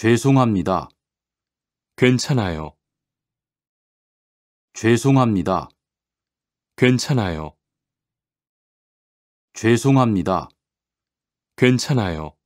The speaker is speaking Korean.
죄송합니다. 괜찮아요. 죄송합니다. 괜찮아요. 죄송합니다. 괜찮아요.